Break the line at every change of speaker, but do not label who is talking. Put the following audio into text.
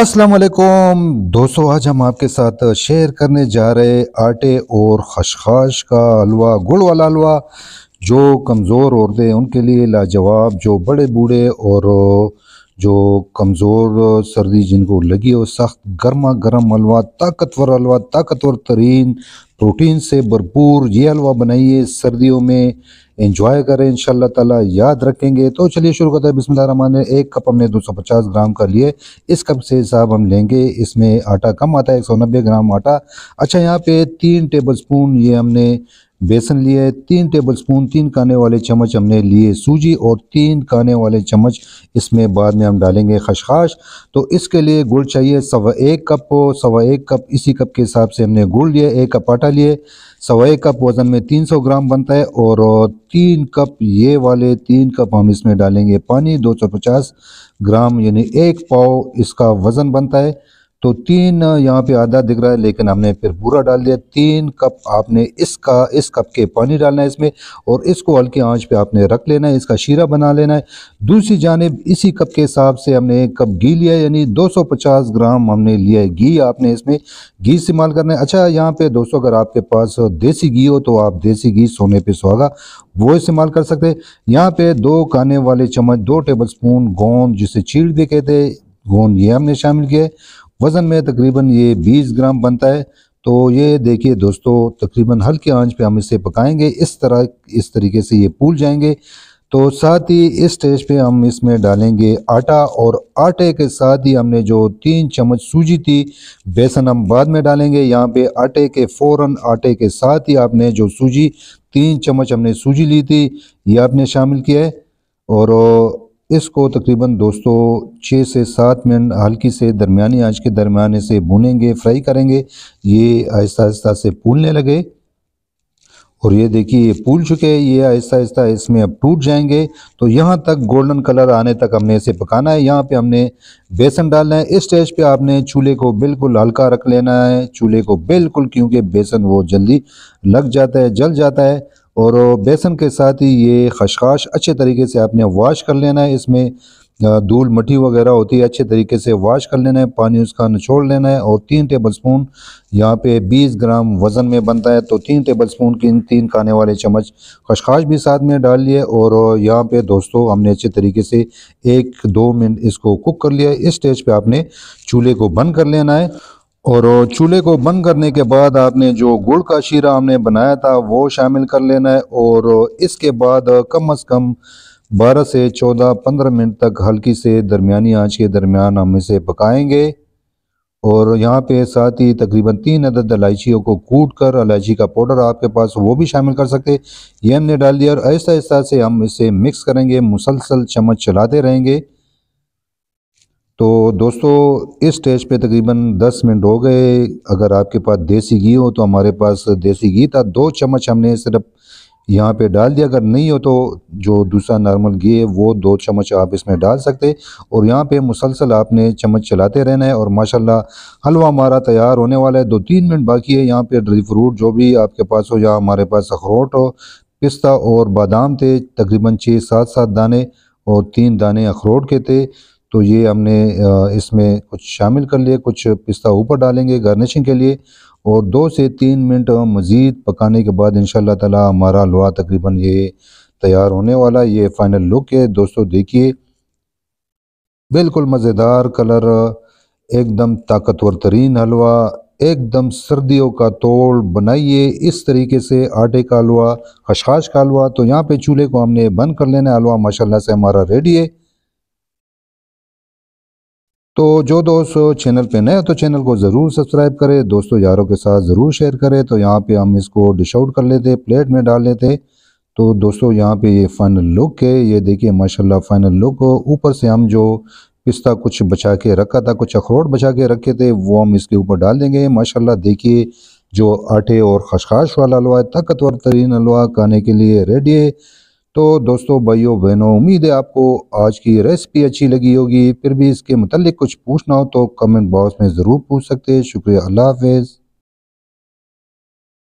असलकुम दोस्तों आज हम आपके साथ शेयर करने जा रहे आटे और खशखाश का हलवा गुड़ वाला हलवा जो कमज़ोर औरतें उनके लिए लाजवाब जो बड़े बूढ़े और जो कमज़ोर सर्दी जिनको लगी हो सख्त गर्मा गर्म हलवा ताकतवर हलवा ताकतवर तरीन प्रोटीन से भरपूर ये हलवा बनाइए सर्दियों में इंजॉय करें इन ताला याद रखेंगे तो चलिए शुरू करते हैं बिस्मिल्लाह रहमान एक कप हमने 250 ग्राम का लिए इस कप से हिसाब हम लेंगे इसमें आटा कम आता है एक ग्राम आटा अच्छा यहाँ पे तीन टेबल स्पून ये हमने बेसन लिए तीन टेबल स्पून तीन काने वाले चम्मच हमने लिए सूजी और तीन काने वाले चम्मच इसमें बाद में हम डालेंगे खशखाश तो इसके लिए गुड़ चाहिए सवा एक कप सवा एक कप इसी कप के हिसाब से हमने गुड़ लिया एक कप आटा डालिए सवाई कप वज़न में 300 ग्राम बनता है और तीन कप ये वाले तीन कप हम इसमें डालेंगे पानी 250 ग्राम यानी एक पाव इसका वज़न बनता है तो तीन यहाँ पे आधा दिख रहा है लेकिन हमने फिर पूरा डाल दिया तीन कप आपने इसका इस कप के पानी डालना है इसमें और इसको हल्की आंच पे आपने रख लेना है इसका शीरा बना लेना है दूसरी जानब इसी कप के हिसाब से हमने एक कप घी लिया यानी 250 ग्राम हमने लिया है घी आपने इसमें घी इस्तेमाल करना है अच्छा यहाँ पे दोस्तों अगर आपके पास देसी घी हो तो आप देसी घी सोने पर सुहागा वो इस्तेमाल कर सकते हैं यहाँ पे दो खाने वाले चम्मच दो टेबल स्पून गोंद जिसे चीड़ भी कहते हैं गोंद ये हमने शामिल किया है वज़न में तकरीबन ये 20 ग्राम बनता है तो ये देखिए दोस्तों तकरीबन हल्के आंच पे हम इसे पकाएंगे इस तरह इस तरीके से ये फूल जाएंगे तो साथ ही इस स्टेज पे हम इसमें डालेंगे आटा और आटे के साथ ही हमने जो तीन चम्मच सूजी थी बेसन हम बाद में डालेंगे यहाँ पे आटे के फ़ौरन आटे के साथ ही आपने जो सूजी तीन चम्मच हमने सूजी ली थी ये आपने शामिल किया है और इसको तकरीबन दोस्तों छः से सात मिनट हल्की से दरमियानी आंच के दरमियाने से भुनेंगे फ्राई करेंगे ये आहिस्ता आहिस्ता से फूलने लगे और ये देखिए ये फूल चुके हैं ये आहिस्ता आहिस्ता इसमें अब टूट जाएंगे तो यहाँ तक गोल्डन कलर आने तक हमने इसे पकाना है यहाँ पे हमने बेसन डालना है इस स्टेज पे आपने चूल्हे को बिल्कुल हल्का रख लेना है चूल्हे को बिल्कुल क्योंकि बेसन वो जल्दी लग जाता है जल जाता है और बेसन के साथ ही ये खशखाश अच्छे तरीके से आपने वॉश कर लेना है इसमें धूल मट्टी वगैरह होती है अच्छे तरीके से वॉश कर लेना है पानी उसका निचोड़ लेना है और तीन टेबल स्पून यहाँ पे 20 ग्राम वज़न में बनता है तो तीन टेबल स्पून की तीन खाने वाले चम्मच खशखाश भी साथ में डाल लिए और यहाँ पे दोस्तों हमने अच्छे तरीके से एक दो मिनट इसको कुक कर लिया इस स्टेज पर आपने चूल्हे को बंद कर लेना है और चूल्हे को बंद करने के बाद आपने जो गुड़ का शीरा हमने बनाया था वो शामिल कर लेना है और इसके बाद कम अज़ कम 12 से 14-15 मिनट तक हल्की से दरमियानी आंच के दरमियान हम इसे पकाएंगे और यहाँ पे साथ ही तकरीबन तीन अदद इलायचियों को कूट कर इलायची का पाउडर आपके पास वो भी शामिल कर सकते ये हमने डाल दिया और ऐसा ऐसा से हम इसे मिक्स करेंगे मुसलसल चम्मच चलाते रहेंगे तो दोस्तों इस स्टेज पे तकरीबन 10 मिनट हो गए अगर आपके पास देसी घी हो तो हमारे पास देसी घी था दो चम्मच हमने सिर्फ यहाँ पे डाल दिया अगर नहीं हो तो जो दूसरा नॉर्मल घी है वो दो चम्मच आप इसमें डाल सकते और यहाँ पे मुसलसल आपने चम्मच चलाते रहना है और माशाल्लाह हलवा हमारा तैयार होने वाला है दो तीन मिनट बाकी है यहाँ पे ड्राई फ्रूट जो भी आपके पास हो या हमारे पास अखरोट हो पिस्ता और बादाम थे तकरीबन छः सात सात दाने और तीन दाने अखरोट के थे तो ये हमने इसमें कुछ शामिल कर लिए कुछ पिस्ता ऊपर डालेंगे गार्निशिंग के लिए और दो से तीन मिनट मज़ीद पकाने के बाद इन तला हमारा लोहा तकरीबन ये तैयार होने वाला ये फ़ाइनल लुक है दोस्तों देखिए बिल्कुल मज़ेदार कलर एकदम ताकतवर तरीन हलवा एकदम सर्दियों का तोड़ बनाइए इस तरीके से आटे का हलवा खशखाश का हलवा तो यहाँ पे चूल्हे को हमने बंद कर लेना हलवा माशाल्लाह से हमारा रेडी है तो जो दोस्त चैनल पे नए तो चैनल को ज़रूर सब्सक्राइब करें दोस्तों यारों के साथ ज़रूर शेयर करें तो यहाँ पे हम इसको डिश आउट कर लेते प्लेट में डाल लेते तो दोस्तों यहाँ पे ये फाइनल लुक है ये देखिए माशाल्लाह फाइनल लुक ऊपर से हम जो पिस्ता कुछ बचा के रखा था कुछ अखरोट बचा के रखे थे वो हम इसके ऊपर डाल देंगे माशाला देखिए जो आटे और खशखाश वाला हलवा है ताकतवर तरीन हलवा खाने के लिए रेडी है तो दोस्तों भाइयों बहनों उम्मीद है आपको आज की रेसिपी अच्छी लगी होगी फिर भी इसके मतलब कुछ पूछना हो तो कमेंट बॉक्स में ज़रूर पूछ सकते हैं शुक्रिया अल्लाह हाफिज़